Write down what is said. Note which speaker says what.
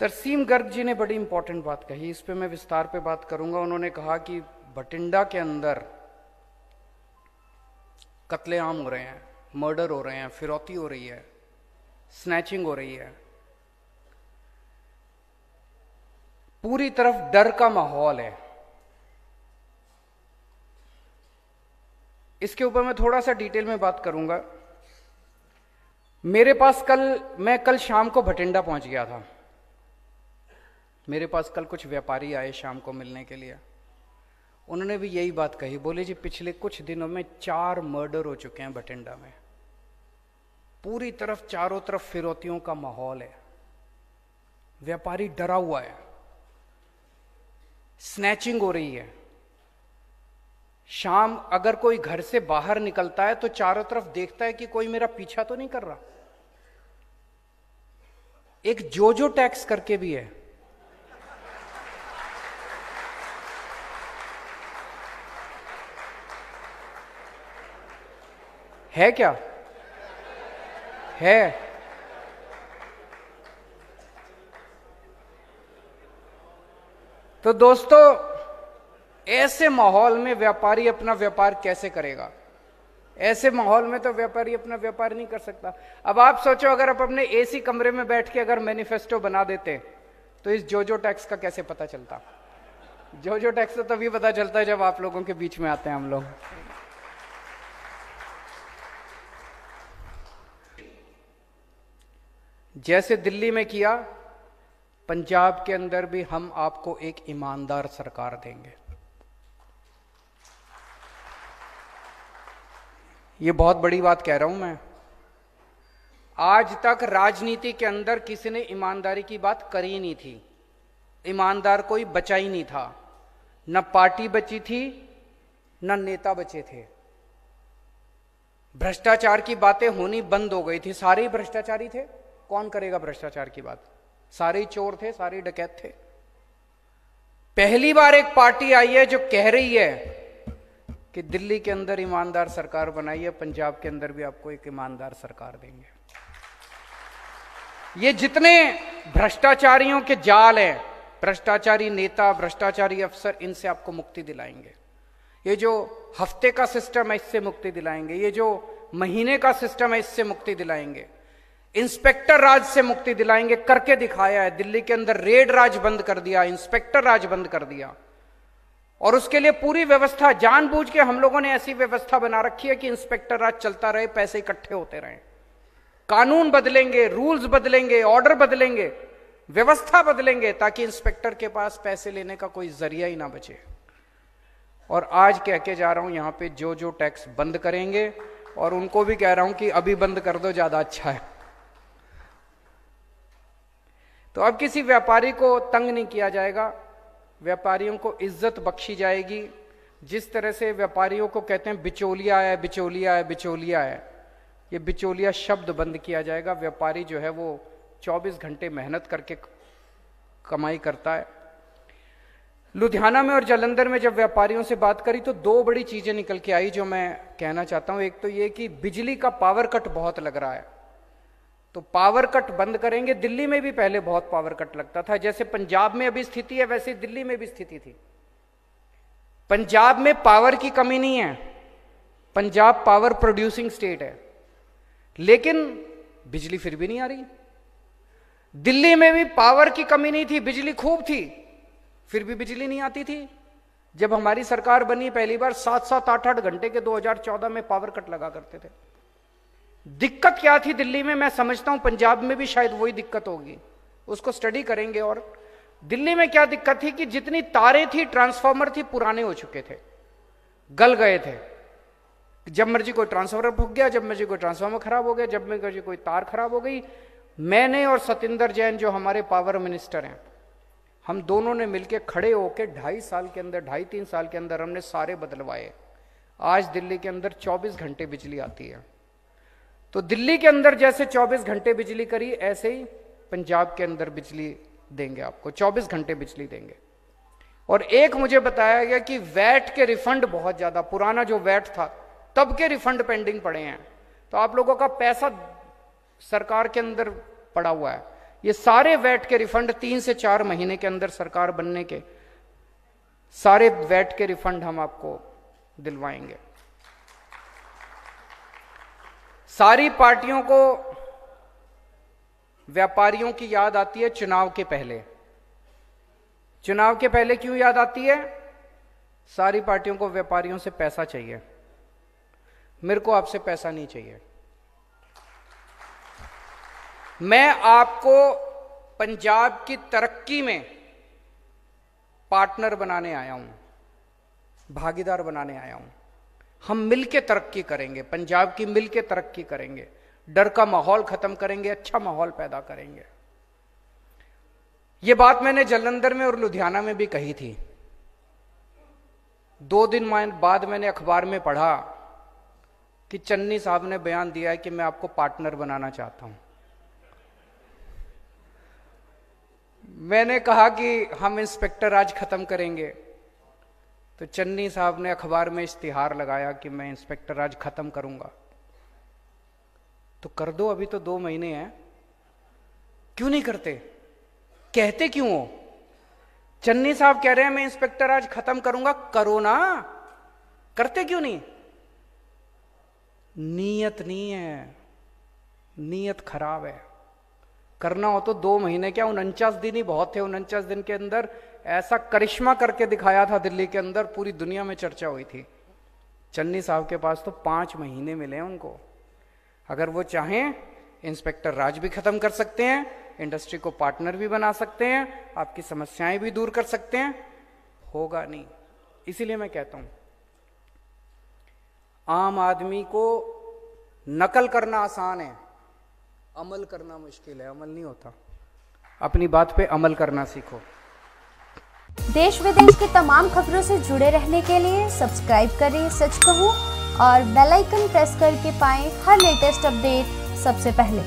Speaker 1: तरसीम गर्ग जी ने बड़ी इंपॉर्टेंट बात कही इस पे मैं विस्तार पे बात करूंगा उन्होंने कहा कि भटिंडा के अंदर कत्लेआम हो रहे हैं मर्डर हो रहे हैं फिरौती हो रही है स्नैचिंग हो रही है पूरी तरफ डर का माहौल है इसके ऊपर मैं थोड़ा सा डिटेल में बात करूंगा मेरे पास कल मैं कल शाम को भटिंडा पहुंच गया था मेरे पास कल कुछ व्यापारी आए शाम को मिलने के लिए उन्होंने भी यही बात कही बोले जी पिछले कुछ दिनों में चार मर्डर हो चुके हैं बठिंडा में पूरी तरफ चारों तरफ फिरौतियों का माहौल है व्यापारी डरा हुआ है स्नैचिंग हो रही है शाम अगर कोई घर से बाहर निकलता है तो चारों तरफ देखता है कि कोई मेरा पीछा तो नहीं कर रहा एक जो जो टैक्स करके भी है है क्या है तो दोस्तों ऐसे माहौल में व्यापारी अपना व्यापार कैसे करेगा ऐसे माहौल में तो व्यापारी अपना व्यापार नहीं कर सकता अब आप सोचो अगर आप अपने एसी कमरे में बैठ के अगर मैनिफेस्टो बना देते तो इस जोजो टैक्स का कैसे पता चलता जोजो टैक्स तो तभी पता चलता है जब आप लोगों के बीच में आते हैं हम लोग जैसे दिल्ली में किया पंजाब के अंदर भी हम आपको एक ईमानदार सरकार देंगे ये बहुत बड़ी बात कह रहा हूं मैं आज तक राजनीति के अंदर किसी ने ईमानदारी की बात करी नहीं थी ईमानदार कोई बचा ही नहीं था न पार्टी बची थी न नेता बचे थे भ्रष्टाचार की बातें होनी बंद हो गई थी सारे ही भ्रष्टाचारी थे कौन करेगा भ्रष्टाचार की बात सारे चोर थे सारे डकैत थे पहली बार एक पार्टी आई है जो कह रही है कि दिल्ली के अंदर ईमानदार सरकार बनाई है पंजाब के अंदर भी आपको एक ईमानदार सरकार देंगे ये जितने भ्रष्टाचारियों के जाल हैं भ्रष्टाचारी नेता भ्रष्टाचारी अफसर इनसे आपको मुक्ति दिलाएंगे ये जो हफ्ते का सिस्टम है इससे मुक्ति दिलाएंगे ये जो महीने का सिस्टम है इससे मुक्ति दिलाएंगे इंस्पेक्टर राज से मुक्ति दिलाएंगे करके दिखाया है दिल्ली के अंदर रेड राज बंद कर दिया इंस्पेक्टर राज बंद कर दिया और उसके लिए पूरी व्यवस्था जानबूझ के हम लोगों ने ऐसी व्यवस्था बना रखी है कि इंस्पेक्टर राज चलता रहे पैसे इकट्ठे होते रहे कानून बदलेंगे रूल्स बदलेंगे ऑर्डर बदलेंगे व्यवस्था बदलेंगे ताकि इंस्पेक्टर के पास पैसे लेने का कोई जरिया ही ना बचे और आज कह के जा रहा हूं यहां पे जो जो टैक्स बंद करेंगे और उनको भी कह रहा हूं कि अभी बंद कर दो ज्यादा अच्छा है तो अब किसी व्यापारी को तंग नहीं किया जाएगा व्यापारियों को इज्जत बख्शी जाएगी जिस तरह से व्यापारियों को कहते हैं बिचौलिया है बिचौलिया है बिचौलिया है ये बिचौलिया शब्द बंद किया जाएगा व्यापारी जो है वो 24 घंटे मेहनत करके कमाई करता है लुधियाना में और जलंधर में जब व्यापारियों से बात करी तो दो बड़ी चीज़ें निकल के आई जो मैं कहना चाहता हूं एक तो ये कि बिजली का पावर कट बहुत लग रहा है तो पावर कट बंद करेंगे दिल्ली में भी पहले बहुत पावर कट लगता था जैसे पंजाब में अभी स्थिति है वैसे दिल्ली में भी स्थिति थी पंजाब में पावर की कमी नहीं है पंजाब पावर प्रोड्यूसिंग स्टेट है लेकिन बिजली फिर भी नहीं आ रही दिल्ली में भी पावर की कमी नहीं थी बिजली खूब थी फिर भी बिजली नहीं आती थी जब हमारी सरकार बनी पहली बार सात सात आठ आठ घंटे के 2014 में पावर कट लगा करते थे दिक्कत क्या थी दिल्ली में मैं समझता हूं पंजाब में भी शायद वही दिक्कत होगी उसको स्टडी करेंगे और दिल्ली में क्या दिक्कत थी कि जितनी तारे थी ट्रांसफार्मर थी पुराने हो चुके थे गल गए थे जब मर्जी कोई ट्रांसफार्मर भुग गया जब मर्जी कोई ट्रांसफार्मर खराब हो गया जब मर्जी कोई तार खराब हो गई मैंने और सतेंद्र जैन जो हमारे पावर मिनिस्टर हैं हम दोनों ने मिलकर खड़े होकर ढाई साल के अंदर ढाई तीन साल के अंदर हमने सारे बदलवाए आज दिल्ली के अंदर 24 घंटे बिजली आती है तो दिल्ली के अंदर जैसे 24 घंटे बिजली करी ऐसे ही पंजाब के अंदर बिजली देंगे आपको 24 घंटे बिजली देंगे और एक मुझे बताया गया कि वैट के रिफंड बहुत ज्यादा पुराना जो वैट था तब के रिफंड पेंडिंग पड़े हैं तो आप लोगों का पैसा सरकार के अंदर पड़ा हुआ है ये सारे वैट के रिफंड तीन से चार महीने के अंदर सरकार बनने के सारे वैट के रिफंड हम आपको दिलवाएंगे सारी पार्टियों को व्यापारियों की याद आती है चुनाव के पहले चुनाव के पहले क्यों याद आती है सारी पार्टियों को व्यापारियों से पैसा चाहिए मेरे को आपसे पैसा नहीं चाहिए मैं आपको पंजाब की तरक्की में पार्टनर बनाने आया हूं भागीदार बनाने आया हूं हम मिल के तरक्की करेंगे पंजाब की मिल के तरक्की करेंगे डर का माहौल खत्म करेंगे अच्छा माहौल पैदा करेंगे ये बात मैंने जलंधर में और लुधियाना में भी कही थी दो दिन बाद मैंने अखबार में पढ़ा कि चन्नी साहब ने बयान दिया है कि मैं आपको पार्टनर बनाना चाहता हूं मैंने कहा कि हम इंस्पेक्टर आज खत्म करेंगे तो चन्नी साहब ने अखबार में इश्तिहार लगाया कि मैं इंस्पेक्टर आज खत्म करूंगा तो कर दो अभी तो दो महीने हैं क्यों नहीं करते कहते क्यों हो चन्नी साहब कह रहे हैं मैं इंस्पेक्टर आज खत्म करूंगा करो ना करते क्यों नहीं नीयत नहीं है नीयत खराब है करना हो तो दो महीने क्या उनचास दिन ही बहुत थे उनचास दिन के अंदर ऐसा करिश्मा करके दिखाया था दिल्ली के अंदर पूरी दुनिया में चर्चा हुई थी चन्नी साहब के पास तो पांच महीने मिले उनको अगर वो चाहें इंस्पेक्टर राज भी खत्म कर सकते हैं इंडस्ट्री को पार्टनर भी बना सकते हैं आपकी समस्याएं भी दूर कर सकते हैं होगा नहीं इसीलिए मैं कहता हूं आम आदमी को नकल करना आसान है अमल करना मुश्किल है अमल नहीं होता अपनी बात पे अमल करना सीखो देश विदेश की तमाम खबरों से जुड़े रहने के लिए सब्सक्राइब करें सच कहूँ और बेल आइकन प्रेस करके पाएं हर लेटेस्ट अपडेट सबसे पहले